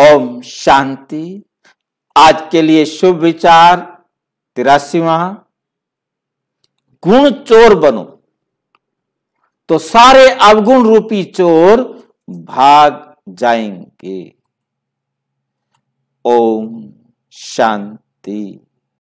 ओम शांति आज के लिए शुभ विचार तिरासीवा गुण चोर बनो तो सारे अवगुण रूपी चोर भाग जाएंगे ओम शांति